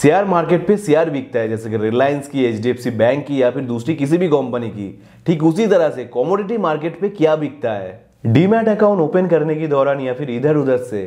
share market पे share बिकता है जैसे कि रिलायंस की एच बैंक की या फिर दूसरी किसी भी कंपनी की ठीक उसी तरह से कॉमोडिटी मार्केट पे क्या बिकता है डीमैट अकाउंट ओपन करने के दौरान या फिर इधर उधर से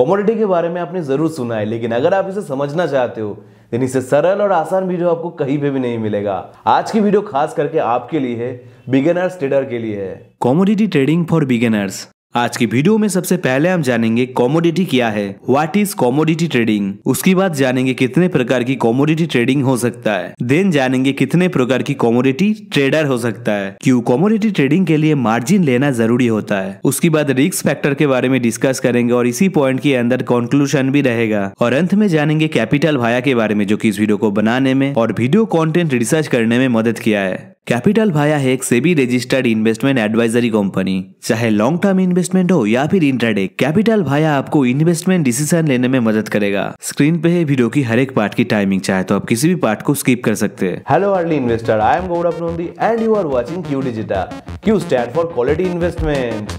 कॉमोडिटी के बारे में आपने जरूर सुना है लेकिन अगर आप इसे समझना चाहते हो देन इसे सरल और आसान वीडियो आपको कहीं पे भी नहीं मिलेगा आज की वीडियो खास करके आपके लिए है बिगेनर्स ट्रेडर के लिए है कॉमोडिटी ट्रेडिंग फॉर बिगेनर्स आज की वीडियो में सबसे पहले हम जानेंगे कॉमोडिटी क्या है व्हाट इज कॉमोडिटी ट्रेडिंग उसके बाद जानेंगे कितने प्रकार की कॉमोडिटी ट्रेडिंग हो सकता है देन जानेंगे कितने प्रकार की कॉमोडिटी ट्रेडर हो सकता है क्यों कॉमोडिटी ट्रेडिंग के लिए मार्जिन लेना जरूरी होता है उसके बाद रिस्क फैक्टर के बारे में डिस्कस करेंगे और इसी पॉइंट के अंदर कॉन्क्लूशन भी रहेगा और अंत में जानेंगे कैपिटल भाया के बारे में जो की इस वीडियो को बनाने में और वीडियो कॉन्टेंट रिसर्च करने में मदद किया है कैपिटल भाया है एक SEBI registered investment advisory company चाहे लॉन्ग टर्म इन्वेस्टमेंट हो या फिर इंटरडे कैपिटल भाया आपको इन्वेस्टमेंट डिसीजन लेने में मदद करेगा स्क्रीन पे है वीडियो की हर एक पार्ट की टाइमिंग चाहे तो आप किसी भी पार्ट को स्किप कर सकते हैं hello early investor I am Gaurav and you are watching Q डिजिटा Q stand for quality investment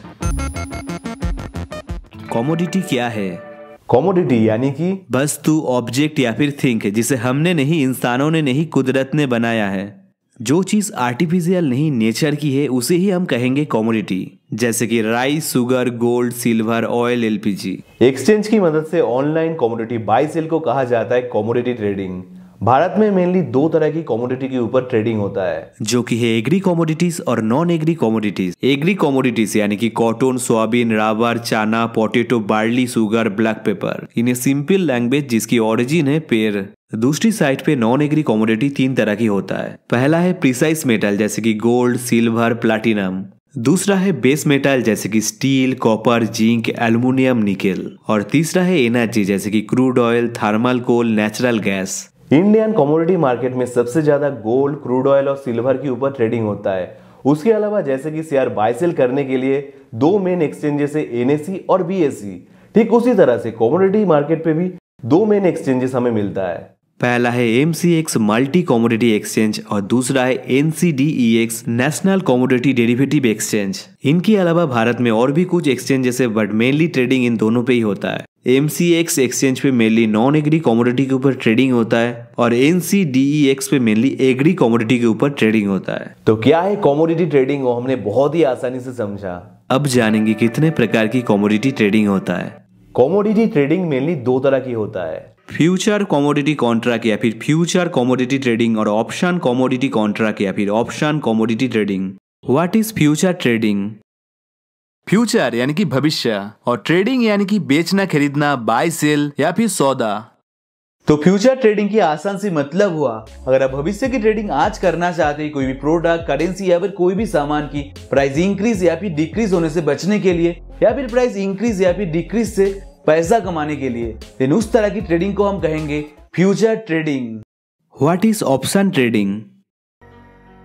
commodity क्या है कॉमोडिटी यानी कि वस्तु ऑब्जेक्ट या फिर थिंक जिसे हमने नहीं इंसानों ने नहीं कुदरत ने बनाया है जो चीज़ आर्टिफिशियल नहीं नेचर की है उसे ही हम कहेंगे कॉमोडिटी जैसे कि rice sugar gold silver oil LPG exchange की मदद से ऑनलाइन कॉमोडिटी बाई सेल को कहा जाता है कॉमोडिटी ट्रेडिंग भारत में मेनली दो तरह की कॉमोडिटी के ऊपर ट्रेडिंग होता है जो कि है एग्री कॉमोडिटीज और non agri commodities agri commodities यानी कि कॉटन सोयाबीन राबर चाना potato barley sugar black pepper इन्हें सिंपल लैंग्वेज जिसकी ओरिजिन है पेड़ दूसरी साइट पे नॉन एग्री कॉमोडिटी तीन तरह की होता है पहला है प्रिसाइस मेटल जैसे कि गोल्ड सिल्वर प्लाटिनम दूसरा है बेस मेटल जैसे कि steel copper zinc aluminium nickel और तीसरा है एनर्जी जैसे कि crude oil thermal coal natural gas Indian commodity market में सबसे ज्यादा गोल्ड क्रूड ऑयल और सिल्वर के ऊपर ट्रेडिंग होता है उसके अलावा जैसे कि शेयर बाय सेल करने के लिए दो मेन एक्सचेंजेस है एनएससी और बीएससी ठीक उसी तरह से कॉमोडिटी मार्केट पे भी दो मेन एक्सचेंजेस हमें मिलता है पहला है M C X multi commodity exchange और दूसरा है N e national commodity derivative exchange इनके अलावा भारत में और भी कुछ एक्सचेंज जैसे बट मेनली ट्रेडिंग इन दोनों पे ही होता है एम एक्सचेंज पे मेनली नॉन एग्री कॉमोडिटी के ऊपर ट्रेडिंग होता है और एन e पे मेनली एग्री कॉमोडिटी के ऊपर ट्रेडिंग होता है तो क्या है कॉमोडिटी ट्रेडिंग वो हमने बहुत ही आसानी से समझा अब जानेंगे कितने प्रकार की कॉमोडिटी ट्रेडिंग होता है कॉमोडिटी ट्रेडिंग मेनली दो तरह की होता है फ्यूचर कॉमोडिटी कॉन्ट्रैक्ट या फिर फ्यूचर कॉमोडिटी ट्रेडिंग और ऑप्शन कमोडिटी कॉन्ट्रैक्ट या फिर option commodity trading what is future trading future यानी कि भविष्य और ट्रेडिंग यानी कि बेचना खरीदना बाय सेल या फिर सौदा तो फ्यूचर ट्रेडिंग की आसान सी मतलब हुआ अगर आप भविष्य की ट्रेडिंग आज करना चाहते हैं कोई भी प्रोडक्ट करेंसी या फिर कोई भी सामान की प्राइस इंक्रीज या फिर डिक्रीज होने से बचने के लिए या फिर प्राइस इंक्रीज या फिर डिक्रीज से पैसा कमाने के लिए देन उस तरह की ट्रेडिंग को हम कहेंगे future trading what is option trading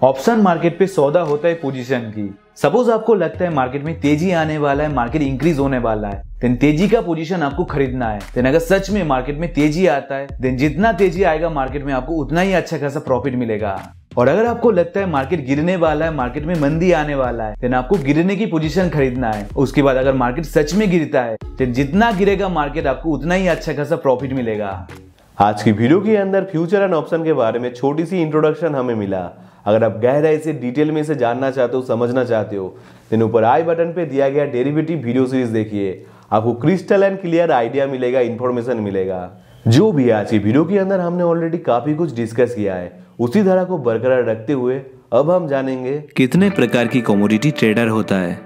option market पे सौदा होता है पोजीशन की सपोज आपको लगता है मार्केट में तेजी आने वाला है मार्केट इंक्रीज होने वाला है देन तेजी का पोजीशन आपको खरीदना है देन अगर सच में मार्केट में तेजी आता है देन जितना तेजी आएगा मार्केट में आपको उतना ही अच्छा खासा प्रॉफिट मिलेगा और अगर आपको लगता है मार्केट गिरने वाला है मार्केट में मंदी आने वाला है देन आपको गिरने की पोजीशन खरीदना है उसके बाद अगर मार्केट सच में गिरता है देन जितना गिरेगा मार्केट आपको उतना ही अच्छा खासा प्रॉफिट मिलेगा आज की वीडियो के अंदर फ्यूचर एंड ऑप्शन के बारे में छोटी सी इंट्रोडक्शन हमें मिला अगर आप गहराई से डिटेल में इसे जानना चाहते हो समझना चाहते हो देन ऊपर आई बटन पे दिया गया डेरिवेटिव वीडियो सीरीज देखिए आपको क्रिस्टल एंड क्लियर आइडिया मिलेगा इन्फॉर्मेशन मिलेगा जो भी आज की वीडियो के अंदर हमने ऑलरेडी काफी कुछ डिस्कस किया है उसी धारा को बरकरार रखते हुए अब हम जानेंगे कितने प्रकार की कॉमोडिटी ट्रेडर होता है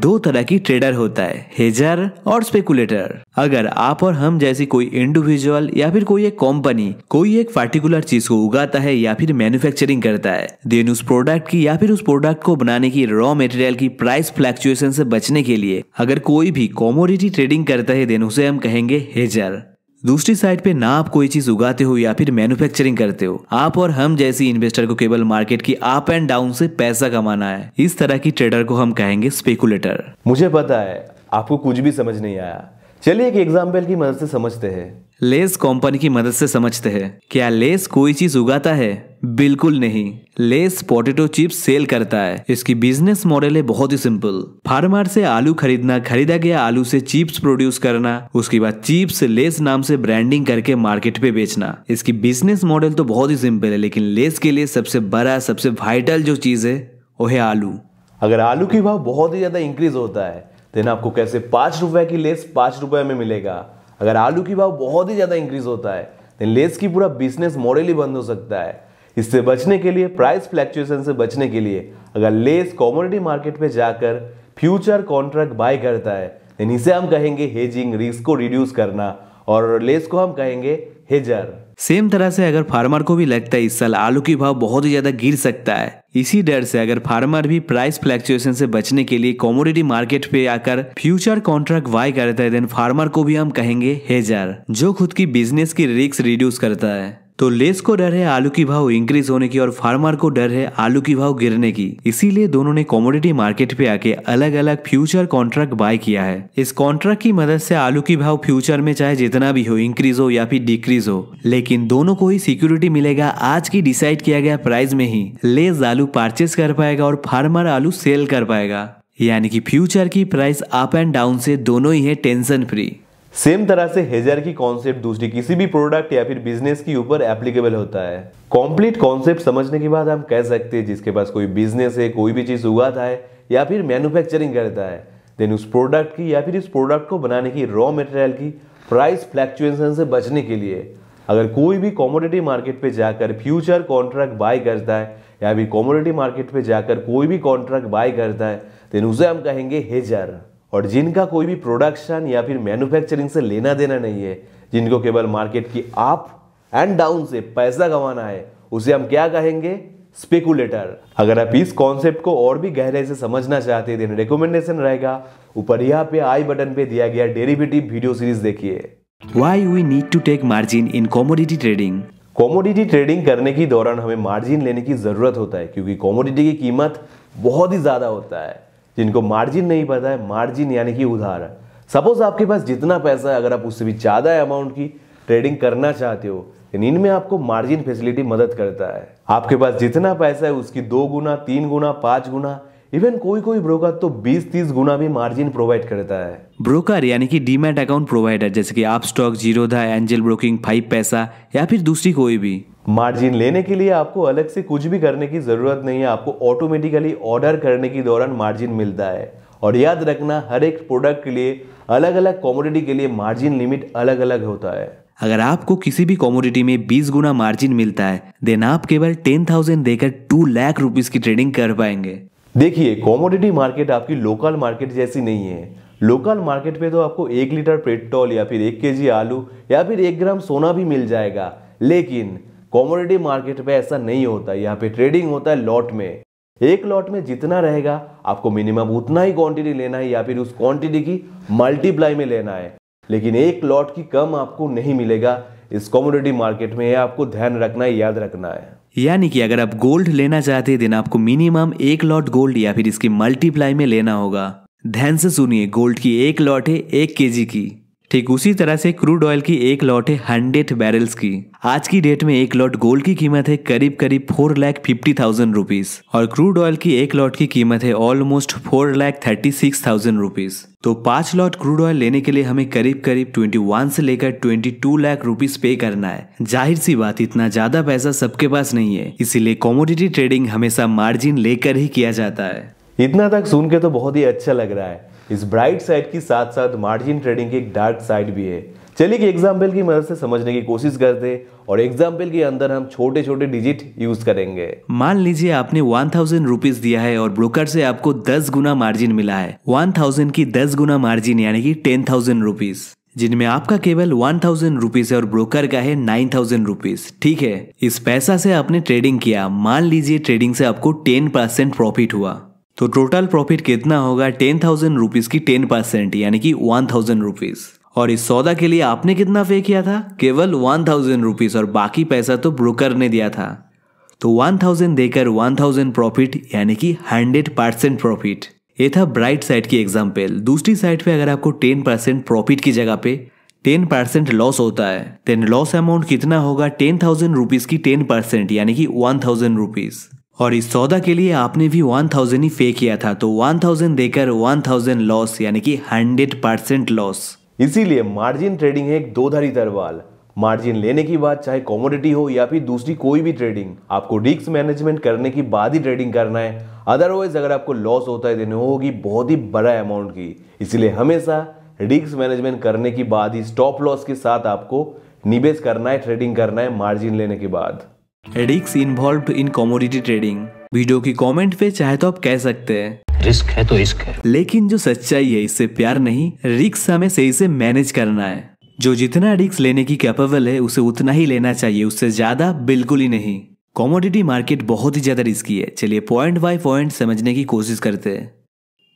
दो तरह की ट्रेडर होता है हेजर और स्पेकुलेटर अगर आप और हम जैसी कोई इंडिविजुअल या फिर कोई एक कंपनी कोई एक पार्टिकुलर चीज को उगाता है या फिर मैन्युफैक्चरिंग करता है देन उस प्रोडक्ट की या फिर उस प्रोडक्ट को बनाने की रॉ मटेरियल की प्राइस फ्लैक्चुएशन से बचने के लिए अगर कोई भी कॉमोडिटी ट्रेडिंग करता है देन उसे हम कहेंगे हेजर दूसरी साइड पे ना आप कोई चीज उगाते हो या फिर मैन्युफैक्चरिंग करते हो आप और हम जैसी इन्वेस्टर को केवल मार्केट की अप एंड डाउन से पैसा कमाना है इस तरह की ट्रेडर को हम कहेंगे स्पेकुलेटर मुझे पता है आपको कुछ भी समझ नहीं आया चलिए एक एग्जाम्पल की मदद से समझते हैं लेस कंपनी की मदद से समझते हैं क्या लेस कोई चीज उगाता है बिल्कुल नहीं लेस पोटेटो चिप्स सेल करता है इसकी बिजनेस मॉडल है बहुत ही सिंपल फार्मर से आलू खरीदना खरीदा गया आलू से चिप्स प्रोड्यूस करना उसके बाद चिप्स लेस नाम से ब्रांडिंग करके मार्केट पे बेचना इसकी बिजनेस मॉडल तो बहुत ही सिंपल है लेकिन लेस के लिए सबसे बड़ा सबसे वाइटल जो चीज है वो है आलू अगर आलू की भाव बहुत ही ज्यादा इंक्रीज होता है देन तो आपको कैसे पांच रुपए की लेस पांच रुपए में मिलेगा अगर आलू की भाव बहुत ही ज़्यादा इंक्रीज होता है तो लेस की पूरा बिजनेस मॉडल ही बंद हो सकता है इससे बचने के लिए प्राइस फ्लैक्चुएशन से बचने के लिए अगर लेस कॉमोडिटी मार्केट पे जाकर फ्यूचर कॉन्ट्रैक्ट बाय करता है देन इसे हम कहेंगे हेजिंग रिस्क को रिड्यूस करना और लेस को हम कहेंगे हेजर सेम तरह से अगर फार्मर को भी लगता है इस साल आलू की भाव बहुत ही ज्यादा गिर सकता है इसी डर से अगर फार्मर भी प्राइस फ्लैक्चुएशन से बचने के लिए कॉमोडिटी मार्केट पे आकर फ्यूचर कॉन्ट्रैक्ट बाय करता है देन फार्मर को भी हम कहेंगे हेजर जो खुद की बिजनेस की रिस्क रिड्यूस करता है तो लेस को डर है आलू की भाव इंक्रीज होने की और फार्मर को डर है आलू की भाव गिरने की इसीलिए दोनों ने कॉमोडिटी मार्केट पे आके अलग अलग फ्यूचर कॉन्ट्रैक्ट बाय किया है इस कॉन्ट्रैक्ट की मदद से आलू की भाव फ्यूचर में चाहे जितना भी हो इंक्रीज हो या फिर डिक्रीज हो लेकिन दोनों को ही सिक्योरिटी मिलेगा आज की डिसाइड किया गया प्राइस में ही लेस आलू परचेस कर पाएगा और फार्मर आलू सेल कर पाएगा यानी कि फ्यूचर की प्राइस अप एंड डाउन से दोनों ही है टेंशन फ्री सेम तरह से हेजर की कॉन्सेप्ट दूसरी किसी भी प्रोडक्ट या फिर बिजनेस के ऊपर एप्लीकेबल होता है कॉम्प्लीट कॉन्सेप्ट समझने के बाद हम कह सकते हैं जिसके पास कोई बिजनेस है कोई भी चीज़ उगाता है या फिर मैन्युफैक्चरिंग करता है देन उस प्रोडक्ट की या फिर इस प्रोडक्ट को बनाने की रॉ मटेरियल की प्राइस फ्लैक्चुएशन से बचने के लिए अगर कोई भी कॉमोडिटी मार्केट पे जाकर फ्यूचर कॉन्ट्रैक्ट बाय करता है या फिर कॉमोडिटी मार्केट पे जाकर कोई भी कॉन्ट्रैक्ट बाय करता है देन उसे हम कहेंगे हेजर और जिनका कोई भी प्रोडक्शन या फिर मैन्युफैक्चरिंग से लेना देना नहीं है जिनको केवल मार्केट की अप एंड डाउन से पैसा कमाना है उसे हम क्या कहेंगे स्पेकुलेटर अगर आप इस कॉन्सेप्ट को और भी गहराई से समझना चाहते हैं रिकमेंडेशन रहेगा ऊपर यहाँ पे आई बटन पे दिया गया डेरिवेटिव वीडियो सीरीज देखिए why we need to take margin in commodity trading commodity trading करने के दौरान हमें मार्जिन लेने की जरूरत होता है क्योंकि कॉमोडिटी की कीमत बहुत ही ज्यादा होता है जिनको मार्जिन नहीं पता है मार्जिन यानी कि उधार है सपोज आपके पास जितना पैसा है अगर आप उससे भी ज़्यादा अमाउंट की ट्रेडिंग करना चाहते हो लेकिन इनमें आपको मार्जिन फैसिलिटी मदद करता है आपके पास जितना पैसा है उसकी दो गुना तीन गुना पाँच गुना इवन कोई कोई ब्रोकर तो 20-30 गुना भी मार्जिन प्रोवाइड करता है ब्रोकर यानी कि डीमैट अकाउंट प्रोवाइडर जैसे कि आप स्टॉक जीरो था एंजल ब्रोकिंग फाइव पैसा या फिर दूसरी कोई भी मार्जिन लेने के लिए आपको अलग से कुछ भी करने की ज़रूरत नहीं है आपको ऑटोमेटिकली ऑर्डर करने के दौरान मार्जिन मिलता है और याद रखना हर एक प्रोडक्ट के लिए अलग अलग कॉमोडिटी के लिए मार्जिन लिमिट अलग अलग होता है अगर आपको किसी भी कॉमोडिटी में 20 गुना मार्जिन मिलता है देन आप केवल 10,000 देकर 2 लाख रुपीस की ट्रेडिंग कर पाएंगे देखिए कॉमोडिटी मार्केट आपकी लोकल मार्केट जैसी नहीं है लोकल मार्केट पे तो आपको एक लीटर पेट्रोल या फिर एक के आलू या फिर एक ग्राम सोना भी मिल जाएगा लेकिन कॉमोडिटी मार्केट में ऐसा नहीं होता यहाँ पे ट्रेडिंग होता है लॉट में एक लॉट में जितना रहेगा आपको मिनिमम उतना ही क्वांटिटी लेना है या फिर उस क्वांटिटी की मल्टीप्लाई में लेना है लेकिन एक लॉट की कम आपको नहीं मिलेगा इस कॉमोडिटी मार्केट में आपको ध्यान रखना है याद रखना है यानी कि अगर आप गोल्ड लेना चाहते हैं देन आपको मिनिमम एक लॉट गोल्ड या फिर इसकी मल्टीप्लाई में लेना होगा ध्यान से सुनिए गोल्ड की एक लॉट है एक केजी की ठीक उसी तरह से क्रूड ऑयल की एक लॉट है हंड्रेड बैरल्स की आज की डेट में एक लॉट गोल्ड की कीमत है करीब करीब four lakh fifty thousand rupees और क्रूड ऑयल की एक लॉट की कीमत है almost four lakh thirty six thousand rupees तो पांच लॉट क्रूड ऑयल लेने के लिए हमें करीब करीब ट्वेंटी वन से लेकर ट्वेंटी टू लाख रुपीज पे करना है जाहिर सी बात इतना ज्यादा पैसा सबके पास नहीं है इसीलिए कॉमोडिटी ट्रेडिंग हमेशा मार्जिन लेकर ही किया जाता है इतना तक सुन के तो बहुत ही अच्छा लग रहा है इस ब्राइट साइड के साथ साथ मार्जिन ट्रेडिंग की एक डार्क साइड भी है चलिए कि एग्जाम्पल की मदद से समझने की कोशिश करते और एग्जाम्पल के अंदर हम छोटे छोटे डिजिट यूज करेंगे मान लीजिए आपने वन थाउजेंड रुपीज दिया है और ब्रोकर से आपको दस गुना मार्जिन मिला है वन थाउजेंड की दस गुना मार्जिन यानी कि टेन थाउजेंड रुपीज जिनमें आपका केवल वन थाउजेंड रुपीज है और ब्रोकर का है नाइन थाउजेंड रुपीज ठीक है इस पैसा से आपने ट्रेडिंग किया मान लीजिए ट्रेडिंग से आपको टेन परसेंट प्रॉफिट हुआ तो टोटल प्रॉफिट कितना होगा टेन थाउजेंड रुपीज की टेन परसेंट यानी कि वन थाउजेंड रुपीज और इस सौदा के लिए आपने कितना पे किया था केवल वन थाउजेंड रुपीज और बाकी पैसा तो ब्रोकर ने दिया था तो वन थाउजेंड देकर वन थाउजेंड प्रॉफिट यानी कि हंड्रेड परसेंट प्रॉफिट ये था ब्राइट साइड की एग्जाम्पल दूसरी साइड पे अगर आपको टेन परसेंट प्रॉफिट की जगह पे टेन परसेंट लॉस होता है देन लॉस अमाउंट कितना होगा टेन थाउजेंड रुपीज की टेन परसेंट यानी कि वन थाउजेंड रुपीज और इस सौदा के लिए आपने भी वन थाउजेंड ही पे किया था तो वन थाउजेंड देकर वन थाउजेंड लॉस यानी कि हंड्रेड परसेंट लॉस इसीलिए मार्जिन ट्रेडिंग है एक दोधारी तरवाल मार्जिन लेने की बात चाहे कॉमोडिटी हो या फिर दूसरी कोई भी ट्रेडिंग आपको रिक्स मैनेजमेंट करने की बाद ही ट्रेडिंग करना है अदरवाइज अगर आपको लॉस होता है देने होगी बहुत ही बड़ा अमाउंट की इसलिए हमेशा रिक्स मैनेजमेंट करने की बाद ही स्टॉप लॉस के साथ आपको निवेश करना है ट्रेडिंग करना है मार्जिन लेने के बाद risk involve in commodity trading video की कमेंट पे चाहे तो आप कह सकते हैं रिस्क है तो रिस्क है लेकिन जो सच्चाई है इससे प्यार नहीं रिस्क हमें सही से मैनेज करना है जो जितना रिस्क लेने की कैपेबल है उसे उतना ही लेना चाहिए उससे ज्यादा बिल्कुल ही नहीं कॉमोडिटी मार्केट बहुत ही ज्यादा रिस्की है चलिए पॉइंट बाय पॉइंट समझने की कोशिश करते हैं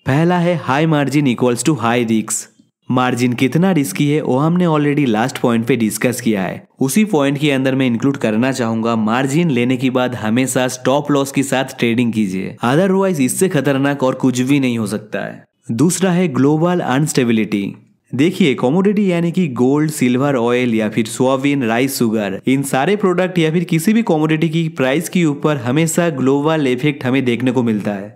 पहला है high margin equals to high risk margin कितना रिस्की है वो हमने ऑलरेडी लास्ट पॉइंट पे डिस्कस किया है उसी पॉइंट के अंदर मैं इंक्लूड करना चाहूंगा मार्जिन लेने के बाद हमेशा स्टॉप लॉस के साथ ट्रेडिंग कीजिए अदरवाइज इससे खतरनाक और कुछ भी नहीं हो सकता है दूसरा है ग्लोबल अनस्टेबिलिटी देखिए कॉमोडिटी यानी कि गोल्ड सिल्वर ऑयल या फिर सोयाबीन राइस सुगर इन सारे प्रोडक्ट या फिर किसी भी कॉमोडिटी की प्राइस के ऊपर हमेशा ग्लोबल इफेक्ट हमें देखने को मिलता है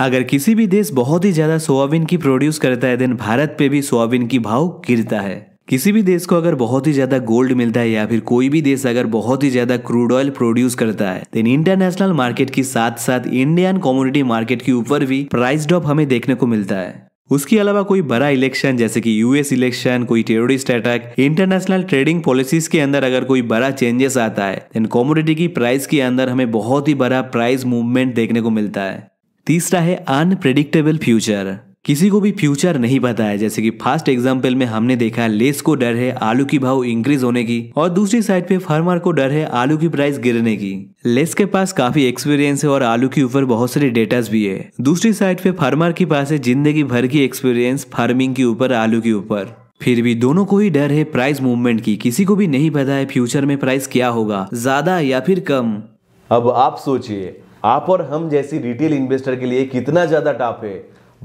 अगर किसी भी देश बहुत ही ज्यादा सोयाबीन की प्रोड्यूस करता है देन भारत पे भी सोयाबीन की भाव गिरता है किसी भी देश को अगर बहुत ही ज्यादा गोल्ड मिलता है या फिर कोई भी देश अगर बहुत ही ज्यादा क्रूड ऑयल प्रोड्यूस करता है देन इंटरनेशनल मार्केट के साथ साथ इंडियन कॉमोडिटी मार्केट के ऊपर भी प्राइस ड्रॉप हमें देखने को मिलता है उसके अलावा कोई बड़ा इलेक्शन जैसे कि यूएस इलेक्शन कोई terrorist attack international trading policies के अंदर अगर कोई बड़ा चेंजेस आता है देन कॉमोडिटी की प्राइस के अंदर हमें बहुत ही बड़ा प्राइस मूवमेंट देखने को मिलता है तीसरा है अनप्रेडिक्टेबल फ्यूचर किसी को भी फ्यूचर नहीं पता है जैसे कि फर्स्ट एग्जाम्पल में हमने देखा लेस को डर है आलू की भाव इंक्रीज होने की और दूसरी साइड पे फार्मर को डर है आलू की प्राइस गिरने की लेस के पास काफी एक्सपीरियंस है और आलू के ऊपर बहुत सारे डेटास भी है दूसरी साइड पे फार्मर के पास है जिंदगी भर की एक्सपीरियंस फार्मिंग के ऊपर आलू के ऊपर फिर भी दोनों को ही डर है प्राइस मूवमेंट की किसी को भी नहीं पता है फ्यूचर में प्राइस क्या होगा ज्यादा या फिर कम अब आप सोचिए आप और हम जैसी रिटेल इन्वेस्टर के लिए कितना ज़्यादा टाफ है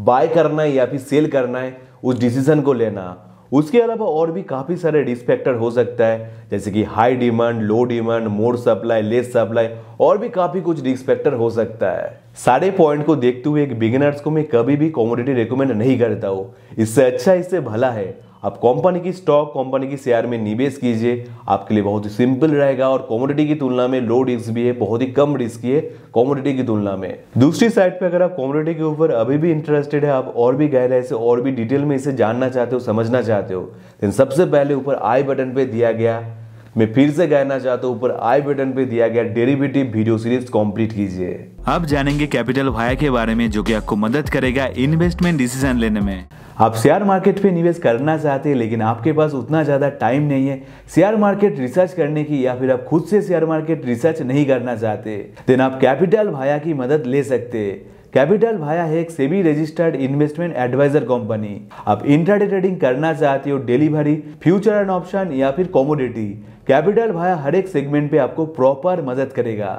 बाय करना है या फिर सेल करना है उस डिसीजन को लेना उसके अलावा और भी काफ़ी सारे डिस्पेक्टर हो सकता है जैसे कि high demand low demand more supply less supply और भी काफ़ी कुछ डिस्पेक्टर हो सकता है सारे पॉइंट को देखते हुए एक बिगिनर्स को मैं कभी भी कॉमोडिटी रिकमेंड नहीं करता हूँ इससे अच्छा इससे भला है आप कंपनी की स्टॉक कंपनी की शेयर में निवेश कीजिए आपके लिए बहुत ही सिंपल रहेगा और कॉमोडिटी की तुलना में लो रिस्क भी है बहुत ही कम रिस्क है कॉमोडिटी की तुलना में दूसरी साइड पे अगर आप कॉमोडिटी के ऊपर अभी भी इंटरेस्टेड है आप और भी गहराई से और भी डिटेल में इसे जानना चाहते हो समझना चाहते हो लेकिन सबसे पहले ऊपर आई बटन पर दिया गया मैं फिर से कहना चाहता हूँ ऊपर आई बटन पे दिया गया डेरिवेटिव वीडियो सीरीज कंप्लीट कीजिए अब जानेंगे कैपिटल वाया के बारे में जो कि आपको मदद करेगा इन्वेस्टमेंट डिसीजन लेने में आप शेयर मार्केट पे निवेश करना चाहते हैं लेकिन आपके पास उतना ज़्यादा टाइम नहीं है शेयर मार्केट रिसर्च करने की या फिर आप खुद से शेयर मार्केट रिसर्च नहीं करना चाहते देन आप कैपिटल भाया की मदद ले सकते हैं कैपिटल भाया है एक SEBI registered investment advisor company आप इंटरडे ट्रेडिंग करना चाहते हो डिलीवरी फ्यूचर एंड ऑप्शन या फिर कॉमोडिटी कैपिटल भाया हर एक सेगमेंट पे आपको प्रॉपर मदद करेगा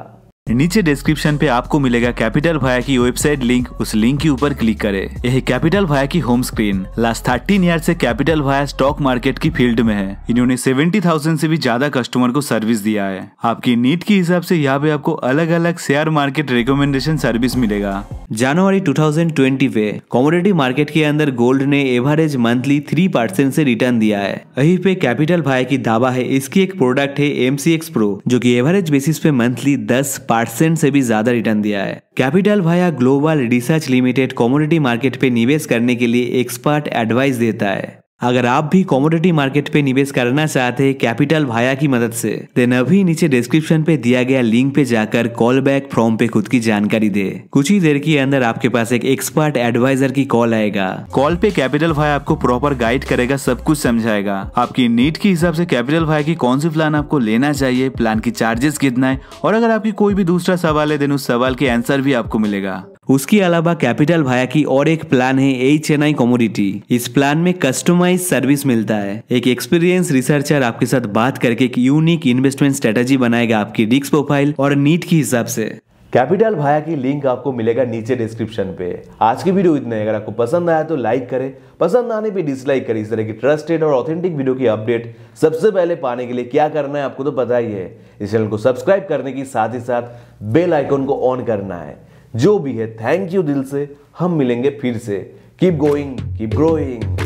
नीचे डिस्क्रिप्शन पे आपको मिलेगा कैपिटल भाया की वेबसाइट लिंक उस लिंक के ऊपर क्लिक करें यही कैपिटल भाया की home screen last thirteen year से कैपिटल भाया स्टॉक मार्केट की फील्ड में है इन्होंने सेवेंटी थाउजेंड से भी ज्यादा कस्टमर को सर्विस दिया है आपकी नीट के हिसाब से यहाँ पे आपको अलग अलग शेयर मार्केट रिकमेंडेशन सर्विस मिलेगा जनवरी टू थाउजेंड ट्वेंटी पे कॉमोडिटी मार्केट के अंदर गोल्ड ने एवरेज मंथली थ्री परसेंट से रिटर्न दिया है यही पे कैपिटल भाई की दावा है इसकी एक प्रोडक्ट है एम सी एक्स प्रो जो कि एवरेज बेसिस पे मंथली दस परसेंट से भी ज्यादा रिटर्न दिया है Capital Via global research limited commodity market पे निवेश करने के लिए एक्सपर्ट एडवाइस देता है अगर आप भी कॉमोडिटी मार्केट पे निवेश करना चाहते हैं कैपिटल भाया की मदद से देन अभी नीचे डिस्क्रिप्शन पे दिया गया लिंक पे जाकर कॉल बैक फॉर्म पे खुद की जानकारी दे कुछ ही देर के अंदर आपके पास एक एक्सपर्ट एडवाइजर की कॉल आएगा कॉल पे कैपिटल भाई आपको प्रॉपर गाइड करेगा सब कुछ समझाएगा आपकी नीट के हिसाब से कैपिटल भाई की कौन सी प्लान आपको लेना चाहिए प्लान की चार्जेस कितना है और अगर आपकी कोई भी दूसरा सवाल है देन उस सवाल के आंसर भी आपको मिलेगा उसके अलावा कैपिटल भाया की और एक प्लान है एन चेन्नई कॉमोडिटी इस प्लान में कस्टमाइज सर्विस मिलता है एक एक्सपीरियंस रिसर्चर आपके साथ बात करके एक यूनिक इन्वेस्टमेंट स्ट्रेटेजी बनाएगा आपकी रिस्क प्रोफाइल और नीट के हिसाब से कैपिटल भाया की लिंक आपको मिलेगा नीचे डिस्क्रिप्शन पे आज की वीडियो इतना है अगर आपको पसंद आया तो लाइक करें पसंद आने पे डिसलाइक करें इस तरह की ट्रस्टेड और ऑथेंटिक वीडियो की अपडेट सबसे पहले पाने के लिए क्या करना है आपको तो पता ही है इस चैनल को सब्सक्राइब करने के साथ ही साथ बेल आइकन को ऑन करना है जो भी है थैंक यू दिल से हम मिलेंगे फिर से कीप गोइंग कीप ग्रोइंग